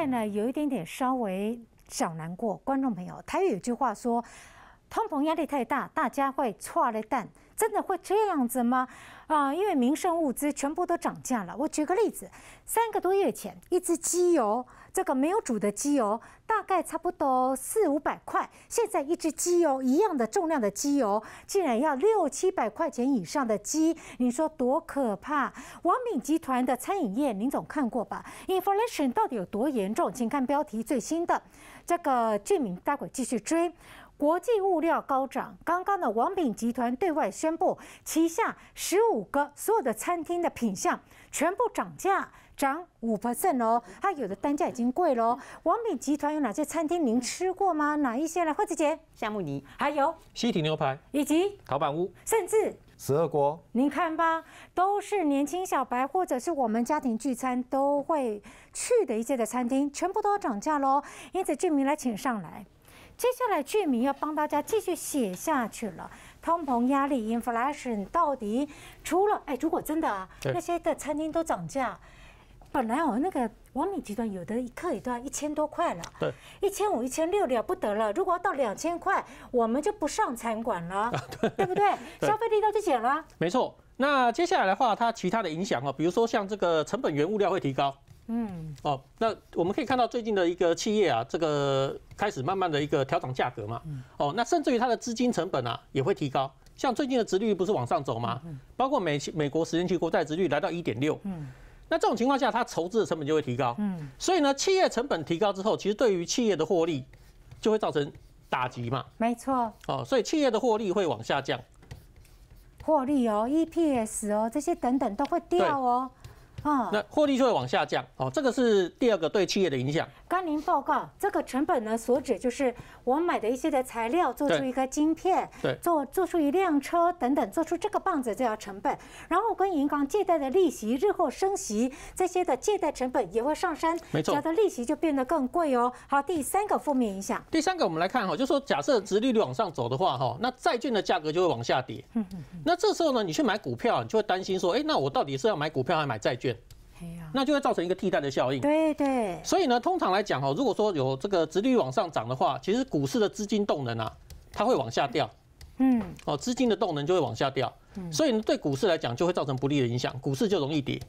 在呢，有一点点稍微小难过，观众朋友，台湾有句话说，通膨压力太大，大家会错了蛋，真的会这样子吗？啊，因为民生物资全部都涨价了。我举个例子，三个多月前，一只鸡油。这个没有煮的机油大概差不多四五百块，现在一只机油一样的重量的机油竟然要六七百块钱以上的鸡，你说多可怕？王炳集团的餐饮业，您总看过吧？Inflation 到底有多严重？请看标题最新的，这个俊明待会继续追。国际物料高涨，刚刚呢，王炳集团对外宣布，旗下十五个所有的餐厅的品项全部涨价。涨五 percent 哦，它有的单价已经贵喽。王品集团有哪些餐厅您吃过吗？哪一些呢？霍子杰？夏慕尼，还有西体牛排，以及陶板屋，甚至十二国。您看吧，都是年轻小白或者是我们家庭聚餐都会去的一些的餐厅，全部都涨价喽。因此，俊明来请上来。接下来，俊明要帮大家继续写下去了。通膨压力 inflation 到底除了哎，如果真的啊、那些的餐厅都涨价。本来哦，那个王敏集团有的也都要一千多块了，对，一千五、一千六了不得了。如果要到两千块，我们就不上餐馆了，对不 对？消费力都就减了。没错。那接下来的话，它其他的影响哦，比如说像这个成本、原物料会提高。嗯。哦，那我们可以看到最近的一个企业啊，这个开始慢慢的一个调整价格嘛。哦，那甚至于它的资金成本啊也会提高。像最近的殖利率不是往上走吗？包括美美国十年期国债殖率来到一点六。嗯。那这种情况下，它筹资的成本就会提高。嗯，所以呢，企业成本提高之后，其实对于企业的获利就会造成打击嘛。没错。哦，所以企业的获利会往下降。获利哦，EPS 哦，这些等等都会掉哦。哦，那获利就会往下降。哦，这个是第二个对企业的影响。甘霖报告，这个成本呢所指就是我买的一些的材料，做出一个晶片，对，做做出一辆车等等，做出这个棒子就要成本。然后跟银行借贷的利息，日后升息，这些的借贷成本也会上升，没错，加的利息就变得更贵哦。好，第三个负面影响。第三个我们来看哈，就说假设殖利率往上走的话哈，那债券的价格就会往下跌。嗯嗯。那这时候呢，你去买股票，你就会担心说，哎，那我到底是要买股票还是买债券？那就会造成一个替代的效应。对对。所以呢，通常来讲哈，如果说有这个利率往上涨的话，其实股市的资金动能啊，它会往下掉。嗯。哦，资金的动能就会往下掉。嗯。所以呢对股市来讲，就会造成不利的影响，股市就容易跌。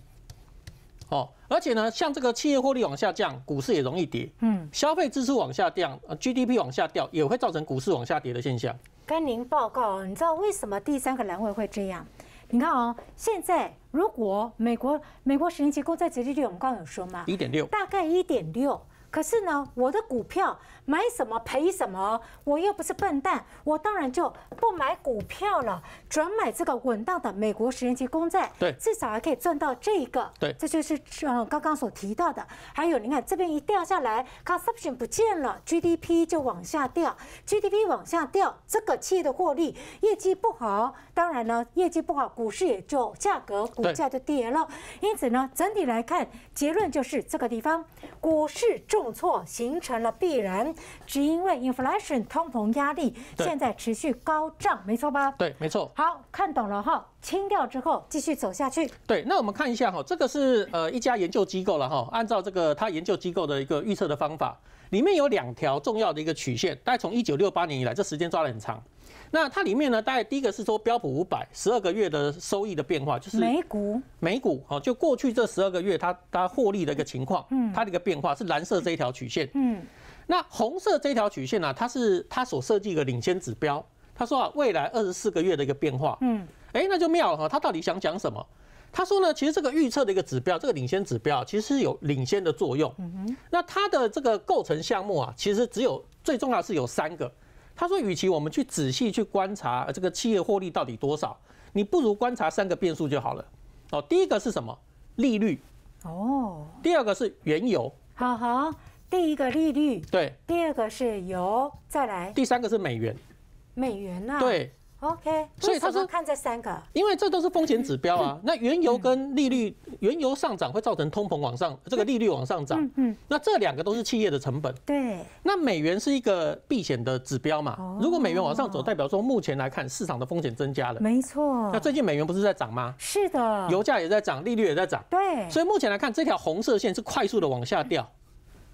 哦。而且呢，像这个企业获利往下降，股市也容易跌。嗯。消费支出往下降，呃，GDP 往下降，也会造成股市往下跌的现象。跟您报告，你知道为什么第三个栏位会这样？你看哦，现在。如果美国美国十年期公债殖利率，我们刚刚有说嘛，一点六，大概一点六。可是呢，我的股票买什么赔什么，我又不是笨蛋，我当然就不买股票了，转买这个稳当的美国十年期公债。对，至少还可以赚到这个。对，这就是嗯刚刚所提到的。还有，你看这边一掉下来，conception 不见了，GDP 就往下掉，GDP 往下掉，这个企业的获利业绩不好，当然呢，业绩不好，股市也就价格股价就跌了。因此呢，整体来看，结论就是这个地方股市重。错形成了必然，只因为 inflation 通膨压力现在持续高涨，没错吧？对，没错。好看懂了哈，清掉之后继续走下去。对，那我们看一下哈，这个是呃一家研究机构了哈，按照这个他研究机构的一个预测的方法。里面有两条重要的一个曲线，大概从一九六八年以来，这时间抓的很长。那它里面呢，大概第一个是说标普五百十二个月的收益的变化，就是美股美股哦，就过去这十二个月它它获利的一个情况，嗯，它的一个变化是蓝色这一条曲线，嗯，那红色这一条曲线呢，它是它所设计一个领先指标，他说啊，未来二十四个月的一个变化，嗯，哎，那就妙哈，他到底想讲什么？他说呢，其实这个预测的一个指标，这个领先指标其实有领先的作用。嗯哼，那它的这个构成项目啊，其实只有最重要是有三个。他说，与其我们去仔细去观察这个企业获利到底多少，你不如观察三个变数就好了。哦，第一个是什么？利率。哦。第二个是原油。好好，第一个利率。对。第二个是油，再来。第三个是美元。美元呐。对。OK，所以他说看这三个，因为这都是风险指标啊。那原油跟利率，原油上涨会造成通膨往上这个利率往上涨。嗯，那这两个都是企业的成本。对。那美元是一个避险的指标嘛？如果美元往上走，代表说目前来看市场的风险增加了。没错。那最近美元不是在涨吗？是的。油价也在涨，利率也在涨。对。所以目前来看，这条红色线是快速的往下掉。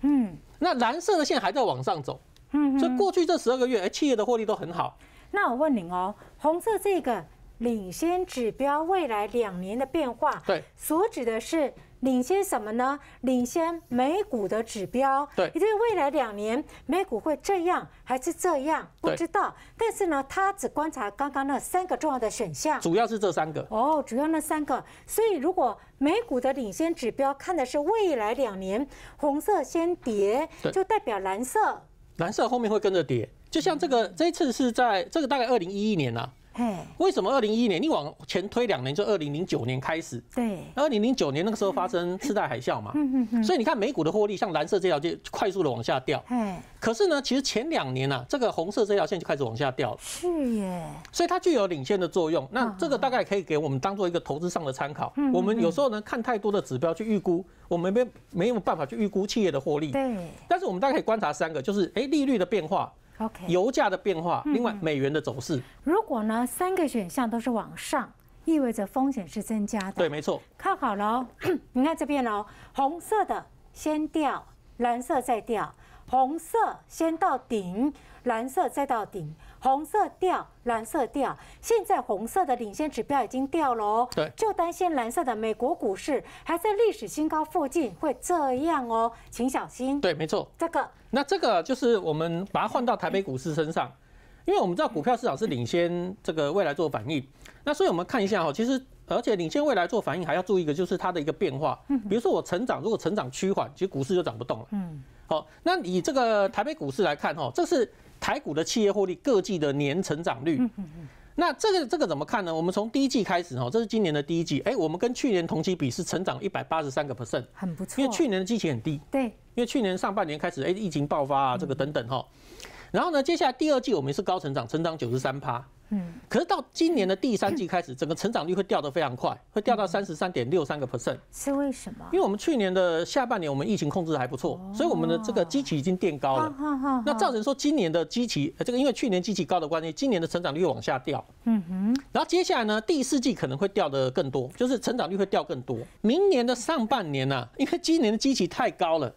嗯。那蓝色的线还在往上走。嗯。所以过去这十二个月，哎，企业的获利都很好。那我问您哦，红色这个领先指标未来两年的变化，对，所指的是领先什么呢？领先美股的指标，对，也就是未来两年美股会这样还是这样？不知道。但是呢，他只观察刚刚那三个重要的选项，主要是这三个哦，主要那三个。所以如果美股的领先指标看的是未来两年，红色先跌，就代表蓝色。蓝色后面会跟着跌，就像这个，这一次是在这个大概二零一一年呐。哎，为什么二零一一年你往前推两年就二零零九年开始？对，二零零九年那个时候发生次贷海啸嘛，嗯嗯嗯，所以你看美股的获利像蓝色这条线快速的往下掉，哎，可是呢，其实前两年啊，这个红色这条线就开始往下掉了，是耶，所以它具有领先的作用。那这个大概可以给我们当做一个投资上的参考。我们有时候呢看太多的指标去预估，我们没没有办法去预估企业的获利，对。但是我们大概可以观察三个，就是哎利率的变化。OK，油价的变化，另外美元的走势。如果呢三个选项都是往上，意味着风险是增加的。对，没错。看好了哦，你看这边哦，红色的先掉，蓝色再掉，红色先到顶，蓝色再到顶。红色调、蓝色调，现在红色的领先指标已经掉了哦。对，就担心蓝色的美国股市还在历史新高附近，会这样哦，请小心。对，没错，这个。那这个就是我们把它换到台北股市身上，因为我们知道股票市场是领先这个未来做反应。那所以我们看一下哈，其实而且领先未来做反应还要注意一个，就是它的一个变化。嗯。比如说我成长，如果成长趋缓，其实股市就涨不动了。嗯。好，那以这个台北股市来看，哈，这是台股的企业获利各季的年成长率。那这个这个怎么看呢？我们从第一季开始，哈，这是今年的第一季，哎，我们跟去年同期比是成长一百八十三个 percent，很不错，因为去年的基情很低，对，因为去年上半年开始，哎，疫情爆发啊，这个等等，哈，然后呢，接下来第二季我们是高成长，成长九十三趴。嗯，可是到今年的第三季开始，整个成长率会掉得非常快，会掉到三十三点六三个 percent，是为什么？因为我们去年的下半年我们疫情控制还不错，所以我们的这个基期已经垫高了。那造成说今年的基期，这个因为去年基期高的关系，今年的成长率又往下掉。嗯哼。然后接下来呢，第四季可能会掉的更多，就是成长率会掉更多。明年的上半年呢，因为今年的基期太高了，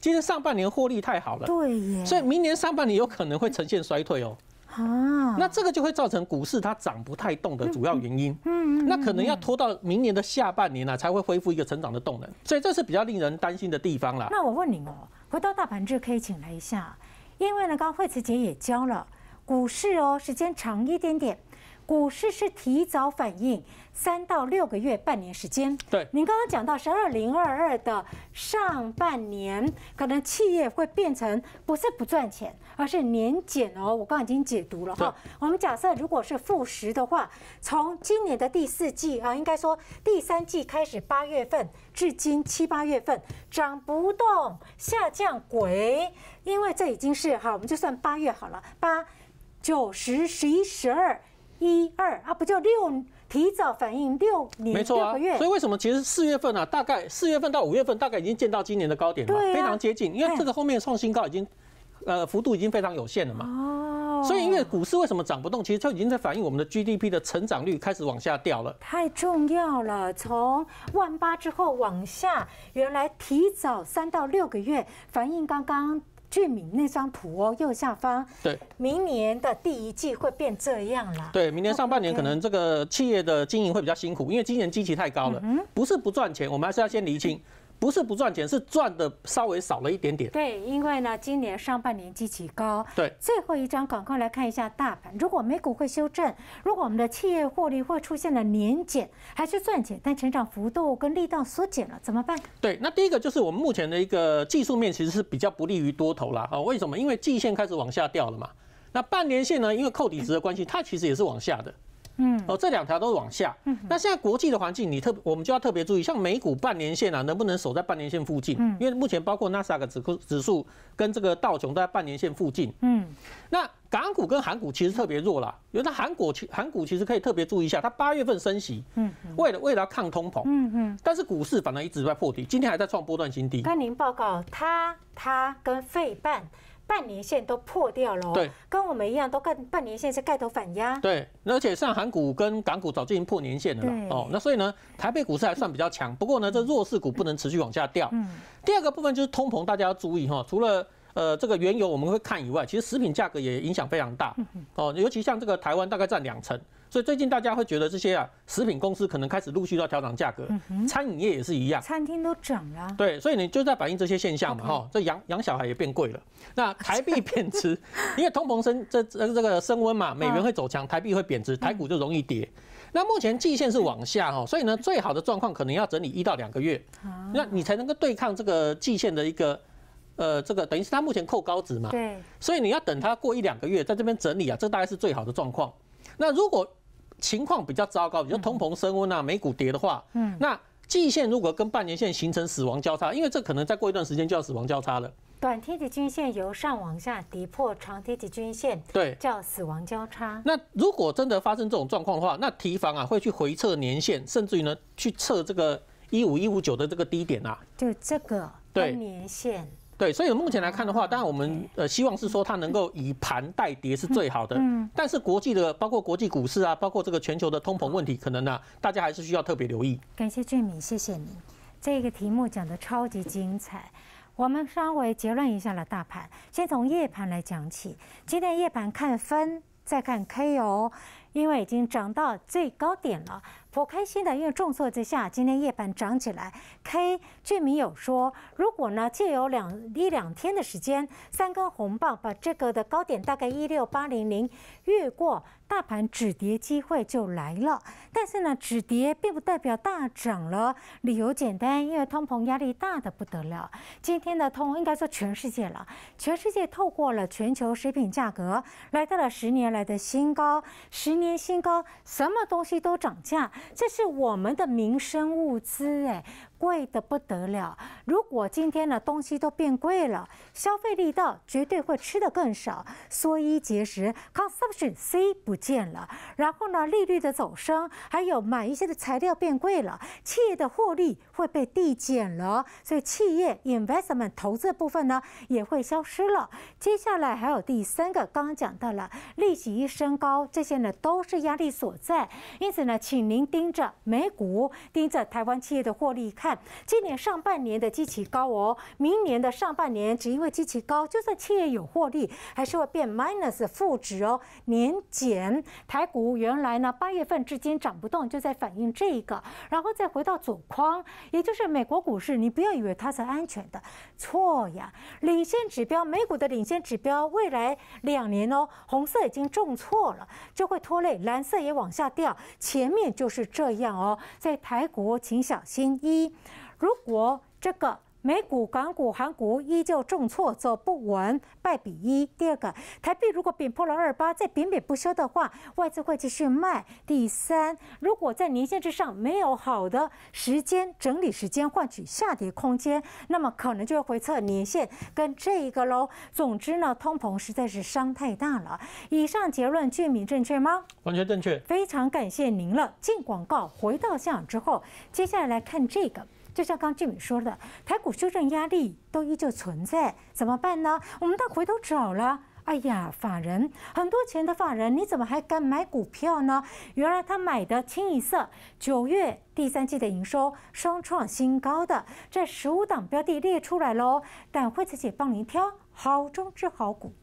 今年上半年获利太好了，对耶。所以明年上半年有可能会呈现衰退哦。啊，那这个就会造成股市它涨不太动的主要原因。嗯，那可能要拖到明年的下半年呢，才会恢复一个成长的动能。所以这是比较令人担心的地方了。那我问您哦，回到大盘就可以请来一下，因为呢，刚惠慈姐也教了股市哦，时间长一点点。股市是提早反应三到六个月、半年时间。对，您刚刚讲到是二零二二的上半年，可能企业会变成不是不赚钱，而是年减哦。我刚刚已经解读了哈。我们假设如果是负十的话，从今年的第四季啊，应该说第三季开始，八月份至今七八月份涨不动，下降轨，因为这已经是哈，我们就算八月好了，八、九十、十一、十二。一二啊，不就六提早反应六年没错啊，所以为什么其实四月份啊，大概四月份到五月份大概已经见到今年的高点了，非常接近。因为这个后面创新高已经，呃，幅度已经非常有限了嘛。哦。所以因为股市为什么涨不动，其实就已经在反映我们的 GDP 的成长率开始往下掉了。太重要了，从万八之后往下，原来提早三到六个月反应刚刚。俊敏那张图哦，右下方。对，明年的第一季会变这样啦。对，明年上半年可能这个企业的经营会比较辛苦，因为今年基期太高了。不是不赚钱，我们还是要先厘清。不是不赚钱，是赚的稍微少了一点点。对，因为呢，今年上半年基期高。对，最后一张赶快来看一下大盘。如果美股会修正，如果我们的企业获利会出现了年减，还是赚钱，但成长幅度跟力道缩减了，怎么办？对，那第一个就是我们目前的一个技术面其实是比较不利于多头啦。啊，为什么？因为季线开始往下掉了嘛。那半年线呢，因为扣底值的关系，它其实也是往下的。嗯哦，这两条都是往下。嗯，那现在国际的环境，你特我们就要特别注意，像美股半年线啊，能不能守在半年线附近？嗯，因为目前包括纳斯达克指指数跟这个道琼在半年线附近。嗯，那港股跟韩股其实特别弱啦，因为韩股、韩股其实可以特别注意一下，它八月份升息，嗯，为了为了抗通膨，嗯嗯，但是股市反而一直在破底，今天还在创波段新低。那您报告，它它跟费半。半年线都破掉了，对，跟我们一样都盖半年线是盖头反压，对，而且像韩股跟港股早进行破年线了嘛，哦，那所以呢，台北股市还算比较强，不过呢，这弱势股不能持续往下掉。第二个部分就是通膨，大家要注意哈，除了呃这个原油我们会看以外，其实食品价格也影响非常大，哦，尤其像这个台湾大概占两成。所以最近大家会觉得这些啊，食品公司可能开始陆续要调涨价格，餐饮业也是一样，餐厅都涨了。对，所以你就在反映这些现象嘛，哈，这养养小孩也变贵了。那 台币贬值，因为通膨升，这呃这个升温嘛，美元会走强，台币会贬值，台股就容易跌。那目前季线是往下哈，所以呢，最好的状况可能要整理一到两个月，那你才能够对抗这个季线的一个，呃，这个等于是它目前扣高值嘛，对，所以你要等它过一两个月在这边整理啊，这大概是最好的状况。那如果情况比较糟糕，比如通膨升温啊，美股跌的话，嗯，那季线如果跟半年线形成死亡交叉，因为这可能再过一段时间就要死亡交叉了。短天体均线由上往下跌破长天体均线，对，叫死亡交叉。那如果真的发生这种状况的话，那提防啊，会去回测年线，甚至于呢，去测这个一五一五九的这个低点啊。就这个对年线。对，所以目前来看的话，当然我们呃希望是说它能够以盘代跌是最好的。嗯，但是国际的包括国际股市啊，包括这个全球的通膨问题，可能呢大家还是需要特别留意。感谢俊敏，谢谢你，这个题目讲的超级精彩。我们稍微结论一下了大盘，先从夜盘来讲起。今天夜盘看分，再看 K 哦。因为已经涨到最高点了，颇开心的。因为重挫之下，今天夜盘涨起来。K 俊明有说，如果呢，借有两一两天的时间，三根红棒把这个的高点大概一六八零零越过，大盘止跌机会就来了。但是呢，止跌并不代表大涨了。理由简单，因为通膨压力大的不得了。今天的通应该说全世界了，全世界透过了全球食品价格来到了十年来的新高。十年新高，什么东西都涨价，这是我们的民生物资哎。贵的不得了。如果今天呢东西都变贵了，消费力道绝对会吃的更少，缩衣节食。Consumption C 不见了。然后呢，利率的走升，还有买一些的材料变贵了，企业的获利会被递减了，所以企业 investment 投资部分呢也会消失了。接下来还有第三个，刚刚讲到了利息一升高，这些呢都是压力所在。因此呢，请您盯着美股，盯着台湾企业的获利看。今年上半年的基期高哦，明年的上半年只因为基期高，就算企业有获利，还是会变 minus 负值哦。年减台股原来呢，八月份至今涨不动，就在反映这个。然后再回到左框，也就是美国股市，你不要以为它是安全的，错呀。领先指标美股的领先指标，未来两年哦，红色已经重错了，就会拖累蓝色也往下掉，前面就是这样哦。在台国，请小心一。如果这个。美股、港股、韩国依旧重挫，走不稳，败比一。第二个，台币如果贬破了二八，再贬贬不休的话，外资会继续卖。第三，如果在年线之上没有好的时间整理时间，换取下跌空间，那么可能就会回测年线，跟这一个喽。总之呢，通膨实在是伤太大了。以上结论具名正确吗？完全正确。非常感谢您了。进广告，回到现场之后，接下来来看这个。就像刚俊美说的，台股修正压力都依旧存在，怎么办呢？我们倒回头找了，哎呀，法人很多钱的法人，你怎么还敢买股票呢？原来他买的清一色，九月第三季的营收双创新高的这十五档标的列出来喽，等惠子姐帮您挑好中之好股。